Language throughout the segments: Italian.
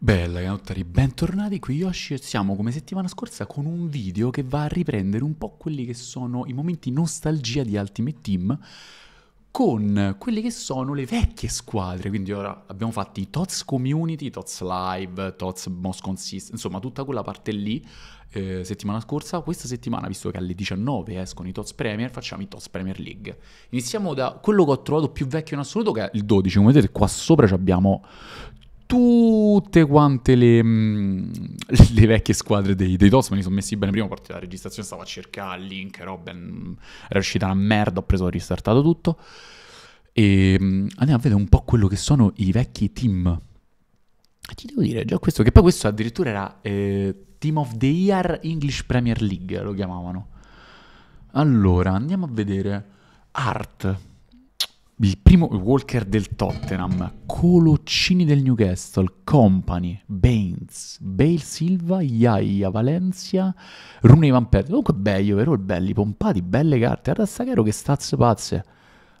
Bella canottari, bentornati qui Yoshi e siamo come settimana scorsa con un video che va a riprendere un po' quelli che sono i momenti nostalgia di Ultimate Team con quelle che sono le vecchie squadre, quindi ora abbiamo fatto i TOTS Community, TOTS Live, TOTS Most Consistent, insomma tutta quella parte lì eh, settimana scorsa, questa settimana visto che alle 19 escono i TOTS Premier facciamo i TOTS Premier League. Iniziamo da quello che ho trovato più vecchio in assoluto che è il 12, come vedete qua sopra abbiamo tutte quante le, mm, le vecchie squadre dei, dei DOS me li sono messi bene prima parte della registrazione stavo a cercare il link Robin mm, era uscita una merda ho preso ho ristartato tutto e mm, andiamo a vedere un po' quello che sono i vecchi team ti devo dire già questo che poi questo addirittura era eh, Team of the Year English Premier League lo chiamavano allora andiamo a vedere Art il primo Walker del Tottenham, Coloccini del Newcastle, Company, Baines, Bale Silva, Iaia, Valencia, Rooney Van Persie. Comunque belli, vero? Belli pompati, belle carte. Adesso caro che stazze pazze.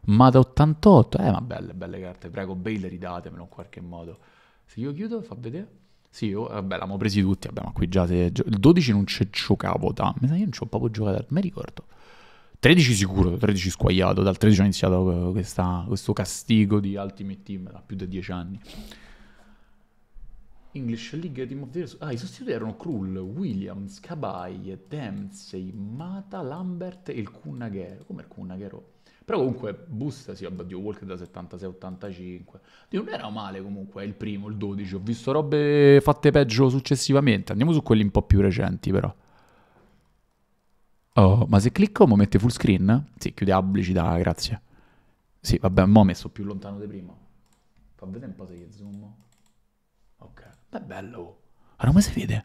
Ma da 88, eh ma belle, belle carte. Prego, Bale ridatemelo in qualche modo. Se io chiudo, fa vedere. Sì, oh, vabbè, l'abbiamo presi tutti, abbiamo qui già se... Il 12 non c'è giocavo, da. Mi sa io non ci ho proprio giocato, mi ricordo. 13 sicuro, 13 squagliato, dal 13 ho iniziato eh, questa, questo castigo di Ultimate Team da più di 10 anni. English League Team of the Year. Ah, i sostituti erano Krull, Williams, Cabai, Dempsey, Mata, Lambert e il Kunnagher. Come il Kunnagher? Però comunque Busta, sì, vabbè, Dio Walker da 76-85. Non era male comunque, il primo, il 12. Ho visto robe fatte peggio successivamente. Andiamo su quelli un po' più recenti però. Oh, ma se clicco mo mette full screen? Sì, chiude la pubblicità, grazie. Sì, vabbè, mo ho messo più lontano di prima. Fa vedere un po' se gli zoom. Ok, ma è bello. Allora, come si vede?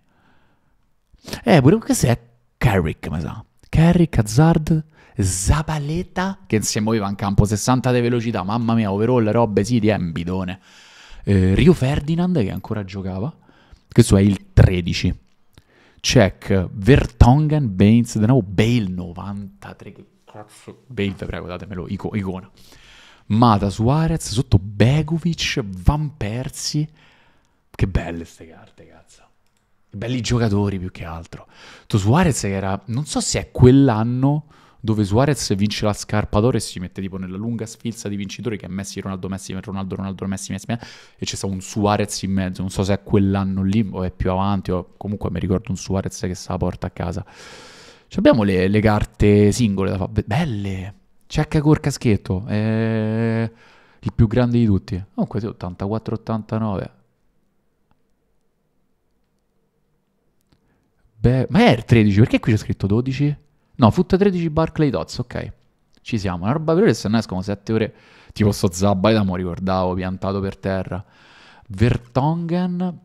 Eh, pure questo è Carrick, ma sa. Carrick, Hazard, Zapaleta, che si muoveva in campo 60 di velocità, mamma mia, overall, robe, sì, di ambidone. Eh, eh, Rio Ferdinand, che ancora giocava. Questo è il 13 check Vertongen Baines, di nuovo Bale 93, che cazzo, Bale, vi prego, datemelo, ico- icona. Mata Suarez, sotto Begovic, Van Persi. Che belle queste carte, cazzo. Belli giocatori più che altro. To Suarez era, non so se è quell'anno dove Suarez vince la scarpa d'oro e si mette tipo nella lunga sfilza di vincitori che è Messi, Ronaldo, Messi, Ronaldo, Ronaldo, Messi, Messi, Messi e c'è stato un Suarez in mezzo, non so se è quell'anno lì o è più avanti o comunque mi ricordo un Suarez che se la porta a casa. Ci abbiamo le, le, carte singole da fare, belle, c'è col caschetto, eh, il più grande di tutti, comunque 84-89. Beh, ma è il 13, perché qui c'è scritto 12? No, Foot 13 Barclay Dots, ok. Ci siamo. Una roba veloce, se ne escono 7 ore. Tipo sto Zabbaida, mo ricordavo, piantato per terra. Vertongen.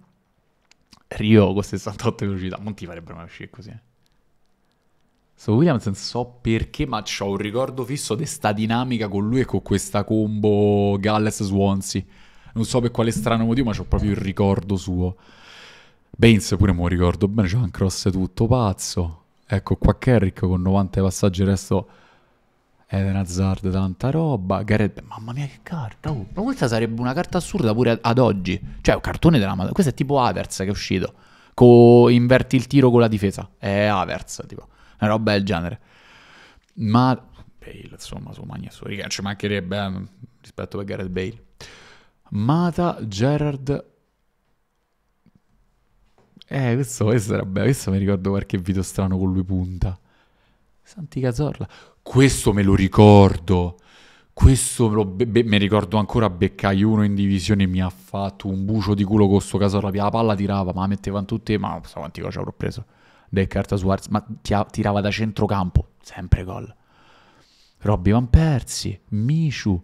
Rio con 68 velocità. Non ti farebbero mai uscire così. Eh. So Williams non so perché, ma ho un ricordo fisso di sta dinamica con lui e con questa combo Galles-Swansea. Non so per quale strano motivo, ma ho proprio il ricordo suo. Baines pure me ricordo bene, c'è un cross tutto pazzo. Ecco qua Kerrick con 90 passaggi, il resto Eden Hazard, tanta roba. Gareth, mamma mia che carta, oh. Ma questa sarebbe una carta assurda pure ad oggi. Cioè, un cartone della madonna. Questo è tipo Avers che è uscito. Co... Inverti il tiro con la difesa. È Avers, tipo. Una roba del genere. Ma... Bale, insomma, su Magna su Riga, ci mancherebbe eh, rispetto a Gareth Bale. Mata, Gerard, eh, questo, questo era bello. Questo mi ricordo qualche video strano con lui punta. Santi Cazorla. Questo me lo ricordo. Questo me lo be- be- mi ricordo ancora beccai uno in divisione mi ha fatto un bucio di culo con sto Cazorla. La palla tirava, ma la metteva in tutte. Ma non so quanti gol ci avrò preso. Del carta Suarez, ma tia- tirava da centrocampo. Sempre gol. Robby Van Persi, Michu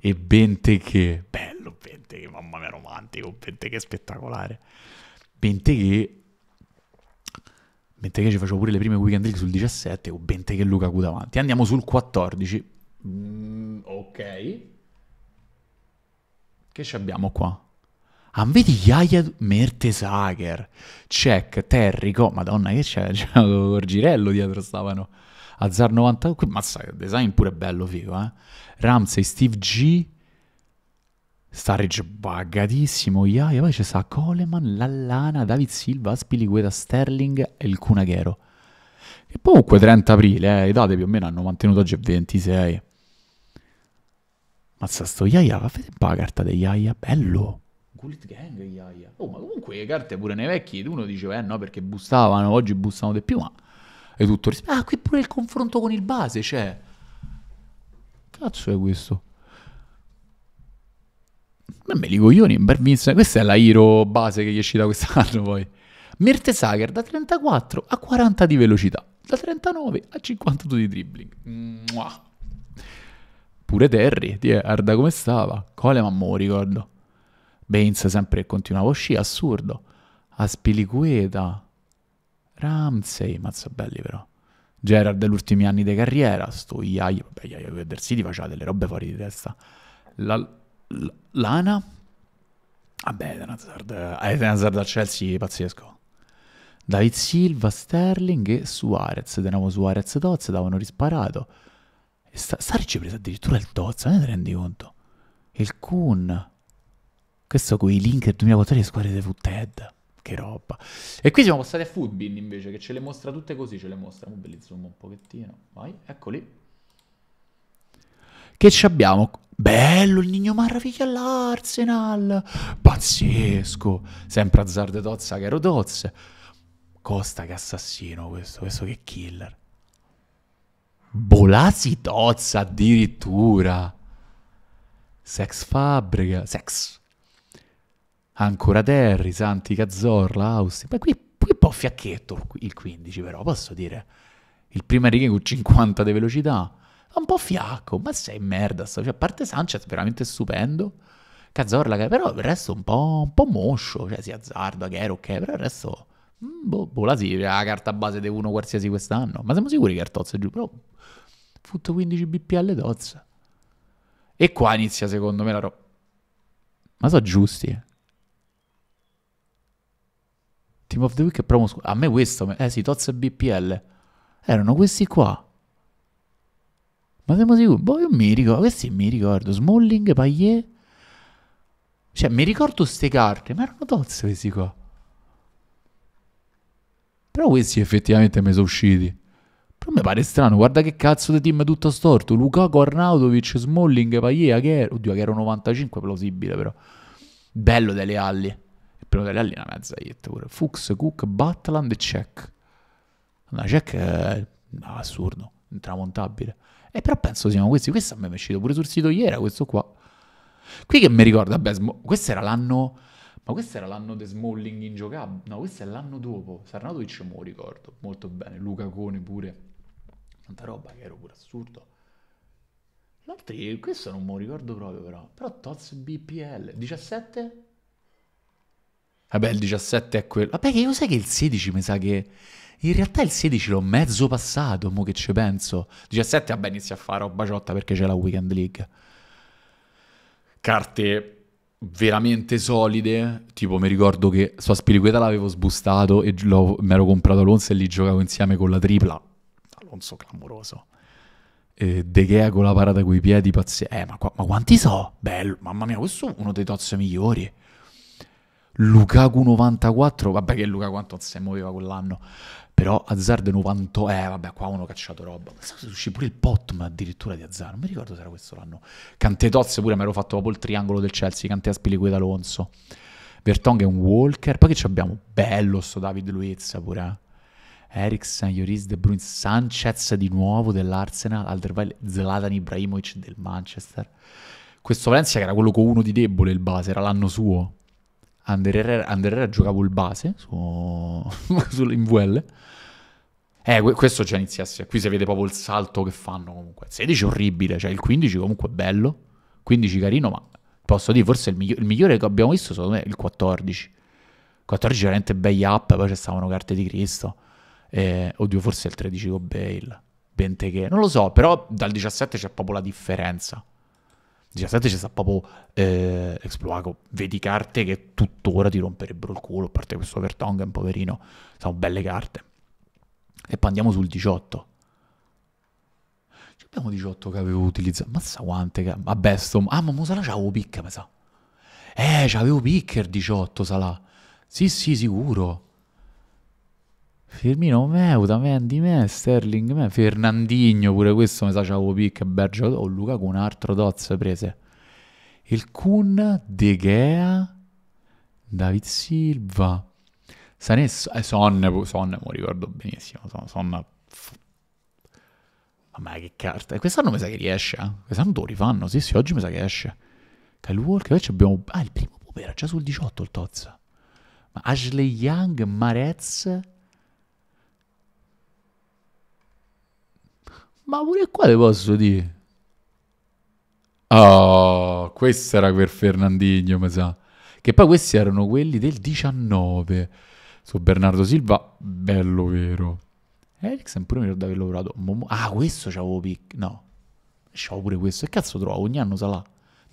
e Benteche. Bello Benteche, mamma mia romantico, Benteche spettacolare. Benteke Benteke ci faccio pure le prime weekend league sul 17 o Benteke e Lukaku davanti andiamo sul 14 mm, ok che ci abbiamo qua? Ah, vedi Yaya Mertesager, Check, Terrico, madonna che c'è, c'è il dietro stavano, Azzar 90, mazza, design pure bello figo, eh? Ramsey, Steve G, Saric bagatissimo, Iaia, poi c'è sta Coleman, Lallana, David Silva, Spiligueta, Sterling e il Cunaghero. E comunque 30 aprile, eh, le date più o meno hanno mantenuto oggi 26. Mazza sto Iaia, va a un po' la carta di Iaia, bello. Gulit Gang Iaia. Oh, ma comunque le carte pure nei vecchi, uno diceva eh no perché bustavano, oggi bustano di più, ma è tutto rispetto. Ah, qui pure il confronto con il base c'è. Cazzo è questo? Ma me li coglioni, Bervinson. Questa è la Hero base che gli è uscita quest'anno poi. Mertesager da 34 a 40 di velocità, da 39 a 52 di dribbling. Mua. Pure Terry, guarda come stava. Coleman mo ricordo. Baines sempre che continuava a uscire, assurdo. Aspilicueta. Ramsey, mazza belli però. Gerard degli ultimi anni di carriera, sto Iaia, vabbè Iaia City faceva delle robe fuori di testa. La, Lana. Vabbè, Eden Hazard, Eden Hazard al Chelsea, pazzesco. David Silva, Sterling e Suarez. De Suarez e Doz davano risparato. Sarci ha preso addirittura il Doz, non te ne rendi conto? Il Kun. Questo con i link del 2014 squadre di Footed. Che roba. E qui siamo passati a Footbin invece, che ce le mostra tutte così, ce le mostra. Mo' zoom un pochettino. Vai, eccoli. Che ci abbiamo? Bello il Nino Maraviglia all'Arsenal! Pazzesco! Sempre azzardo e Tozza che ero Tozza. Costa che assassino questo, questo che killer. Bolasi Tozza addirittura. Sex Fabbrica, Sex. Ancora Terry, Santi Cazzorla, Austin. Beh, qui, qui un po' fiacchetto il 15 però, posso dire. Il primo Enrique con 50 di velocità un po' fiacco, ma sei merda, sto. Cioè, a parte Sanchez veramente stupendo, Cazzorla però il resto un po', un po moscio, cioè si azzardo, che ok, però il resto... Mh, mm, boh, boh, la sì, la carta base di uno qualsiasi quest'anno, ma siamo sicuri che Artoz è giù, però... Futto 15 bpl tozza. E qua inizia secondo me la roba. Ma sono giusti, eh. Team of the Week e promo... A me questo... Eh sì, tozze BPL. Erano questi qua. Ma siamo sicuri? Boh, io mi ricordo, questi mi ricordo, Smalling, Payet. Cioè, mi ricordo queste carte, ma erano tozze questi qua. Però questi effettivamente mi sono usciti. Però mi pare strano, guarda che cazzo di team è tutto storto. Lukaku, Arnautovic, Smalling, Payet, Agher. Oddio, Agher 95, plausibile però. Bello delle Alli. Il primo delle Alli è una mezza hit pure. Fuchs, Cook, Batland e Cech. Una Cech è assurdo, intramontabile. E però penso siano questi, questo a me è uscito pure sul sito ieri, questo qua. Qui che mi ricorda, beh, sm- questo era l'anno... Ma questo era l'anno di Smalling in ingiocabile? No, questo è l'anno dopo. Sarnatovic me ricordo molto bene. Luca Cone pure. Tanta roba che ero pure assurdo. L'altro, questo non me ricordo proprio però. Però Toz BPL. 17? Vabbè, il 17 è quello. Vabbè, che io sai che il 16 mi sa che in realtà il 16 l'ho mezzo passato, mo che ci penso. 17 vabbè inizia a fare roba ciotta perché c'è la Weekend League. Carte veramente solide, tipo mi ricordo che sua Aspiliqueta l'avevo sbustato e mi ero comprato Alonso e lì giocavo insieme con la tripla. Alonso clamoroso. Eh, De Gea con la parata coi piedi pazzesca. Eh, ma, qua, ma, quanti so? Bello, mamma mia, questo è uno dei tozzi migliori. Lukaku 94, vabbè che Lukaku quanto si muoveva quell'anno. Però Azzard 90, eh vabbè qua uno cacciato roba. Ma se uscì pure il Potma addirittura di Azzard non mi ricordo se era questo l'anno. Cantetozze pure mi ero fatto dopo il triangolo del Chelsea, Cante Aspiliqueta d'Alonso Vertong è un Walker, poi che ci abbiamo? Bello sto David Luiz pure. Eh? Eriksen, Lloris, De Bruyne, Sanchez di nuovo dell'Arsenal, Alderweireld, Zlatan Ibrahimovic del Manchester. Questo Valencia che era quello con uno di debole il base, era l'anno suo. Under Herrera, Under Herrera giocavo il base su, in VL. Eh, questo già iniziasse. Qui si vede proprio il salto che fanno comunque. 16 orribile, cioè il 15 comunque bello. 15 carino, ma posso dire forse il, migli- il migliore che abbiamo visto secondo me è il 14. 14 veramente bei up, poi ci carte di Cristo. Eh, oddio, forse il 13 con Bale. Bente che, non lo so, però dal 17 c'è proprio la differenza. 17 c'è stato proprio eh, Exploaco, vedi carte che tuttora ti romperebbero il culo, a parte questo Vertonghen, poverino, sono belle carte. E poi andiamo sul 18. abbiamo 18 che avevo utilizzato, mazza quante, che... vabbè sto, ah ma Musala c'avevo picca, ma sa. Eh, c'avevo picker 18, Salà. Sì, sì, sicuro. Firmino Meuta, Mendy Me, Sterling Me, Fernandinho pure questo mi sa c'avevo pick, Bergio o oh, Luca con un altro Doz prese. Il Kun, De Gea, David Silva, Sané, eh, Sonne, boh, Sonne, mi ricordo benissimo, Son, son f- Mamma che carta, quest'anno mi sa che riesce, eh? quest'anno lo rifanno, sì sì, oggi mi sa che esce. Kyle Walker, invece abbiamo, ah il primo Popera, già sul 18 il Toz. Ashley Young, Marez... Ma pure qua le posso dire. Oh, questo era per Fernandinho, mi sa. Che poi questi erano quelli del 19. Su Bernardo Silva, bello vero. Eriksen pure mi ricordo di aver lavorato. Ah, questo c'avevo pic... No. C'avevo pure questo. E cazzo trovo? Ogni anno sa là.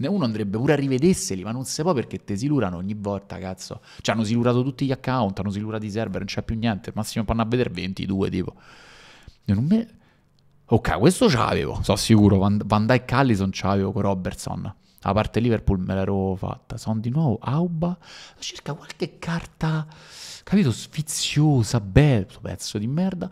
Uno andrebbe pure a rivederseli, ma non si può perché te silurano ogni volta, cazzo. Cioè, hanno silurato tutti gli account, hanno silurato i server, non c'è più niente. massimo vanno a vedere 22, tipo. Non me... Ok, questo ce l'avevo, sono sicuro. Van, Van Dijk Allison ce l'avevo con Robertson. A parte Liverpool me l'ero fatta. Sono di nuovo Auba. Cerca qualche carta, capito, sfiziosa, bello, pezzo di merda.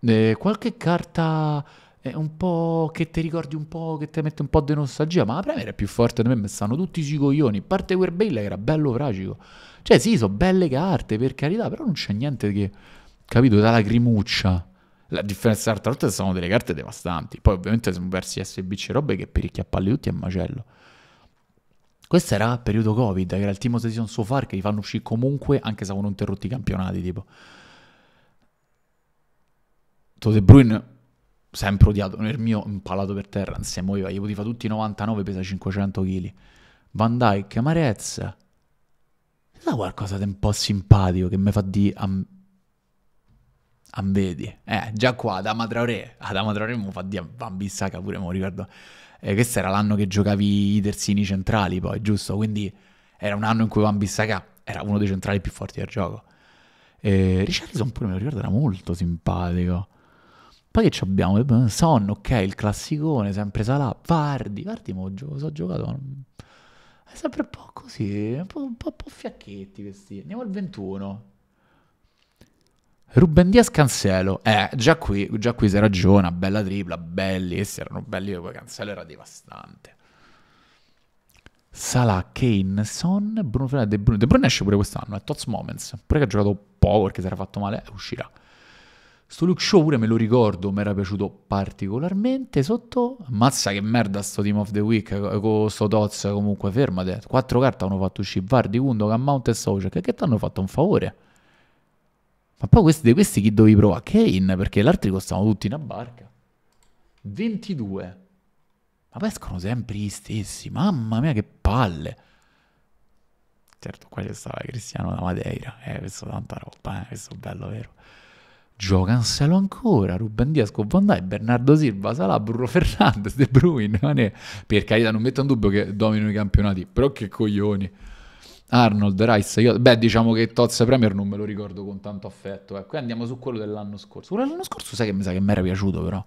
Eh, qualche carta eh, un po' che ti ricordi un po', che ti mette un po' di nostalgia. Ma la Premier è più forte di me, mi stanno tutti i coglioni. A parte Werbella che era bello fragico. Cioè sì, sono belle carte, per carità, però non c'è niente che, capito, da lacrimuccia. La differenza tra l'altro sono delle carte devastanti. Poi ovviamente sono versi SBC robe che per i tutti è macello. Questo era il periodo Covid, che era il team season so far che li fanno uscire comunque anche se avevano interrotti i campionati, tipo. Tote Bruin sempre odiato, non il mio impalato per terra, anzi muoveva, gli poteva tutti 99, pesa 500 kg. Van Dyke, Marez. Da qualcosa di un po' simpatico che mi fa di... Ambedi. Eh, già qua Adama Traoré. Adama Traoré mi fa di Bambissaka pure, mi ricordo. Eh, questo era l'anno che giocavi i terzini centrali poi, giusto? Quindi era un anno in cui Bambissaka era uno dei centrali più forti del gioco. Eh, Richardson pure, mi ricordo, era molto simpatico. Poi che abbiamo? Eh, Son, ok, il classicone, sempre Salah, Vardi. Vardi mo, gio- so giocato... È sempre un po' così, un po', un po', un po' fiacchetti questi. Andiamo al 21. Ruben Diaz Cancelo, eh, già qui, già qui si ragiona, bella tripla, belli, essi erano belli, poi Cancelo era devastante. Salah, Kane, Son, Bruno Fernandes, De Bruyne, De Bruyne esce pure quest'anno, è eh, Tots Moments, pure che ha giocato poco perché si era fatto male, eh, uscirà. Sto Luke show pure me lo ricordo, mi era piaciuto particolarmente sotto. Mazza che merda sto Team of the Week con sto Tots comunque, fermate. Quattro carte hanno fatto uscire Vardi, Gundogan, Mount e Socia, che ti hanno fatto un favore. Ma poi questi, questi chi dovevi provare? Kane, perché gli altri costavano tutti una barca. 22. Ma pescano sempre gli stessi. Mamma mia, che palle. Certo, qua c'è stava Cristiano da Madeira. Eh, questo tanta roba, eh, questo bello, vero? Gio Cancelo ancora, Ruben Diaz, Van Bernardo Silva, Salah, Bruno Fernandes, De Bruyne, Mané. Per carità, non metto in dubbio che domino i campionati, però che coglioni. Arnold, Rice, io, beh diciamo che Tozza Premier non me lo ricordo con tanto affetto, ecco, eh. andiamo su quello dell'anno scorso, quello dell'anno scorso sai che mi sa che mi era piaciuto però,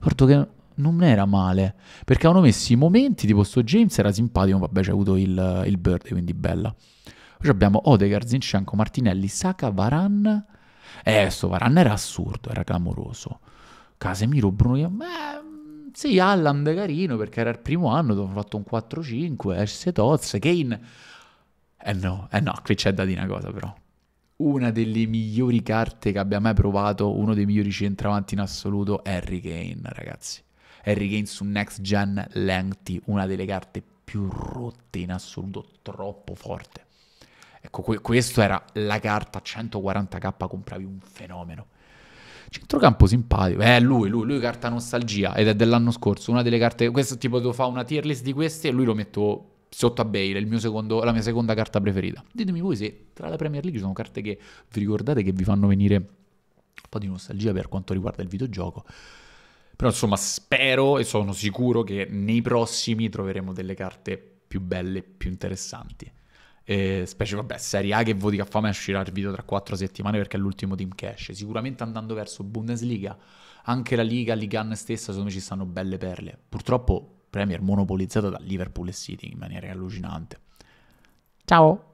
ricordo che non era male, perché avevano messo i momenti tipo sto James era simpatico, vabbè c'è avuto il, il Bird, quindi bella, poi abbiamo Odegar, Zinchenko, Martinelli, Saka, Varan, eh sto Varan era assurdo, era clamoroso, Casemiro, Bruno, beh, sì, Alland carino perché era il primo anno, dove hanno fatto un 4-5, S. Tozze, Kane eh no, eh no, qui c'è da dire una cosa però. Una delle migliori carte che abbia mai provato, uno dei migliori centravanti in assoluto, Harry Kane, ragazzi. Harry Kane su Next Gen Lengthy, una delle carte più rotte in assoluto, troppo forte. Ecco, que- questa era la carta 140k, compravi un fenomeno. Centrocampo simpatico, eh, lui, lui, lui carta nostalgia ed è dell'anno scorso, una delle carte, questo tipo devo fare una tier list di queste e lui lo metto sotto a Bale, il mio secondo, la mia seconda carta preferita. Ditemi voi se tra la Premier League ci sono carte che vi ricordate che vi fanno venire un po' di nostalgia per quanto riguarda il videogioco. Però insomma spero e sono sicuro che nei prossimi troveremo delle carte più belle, più interessanti. Eh, specie, vabbè, Serie A che voti che fame uscirà il video tra quattro settimane perché è l'ultimo team cash. Sicuramente andando verso Bundesliga, anche la Liga, Ligan stessa, secondo me ci stanno belle perle. Purtroppo Premier monopolizzata da Liverpool e City in maniera allucinante. Ciao!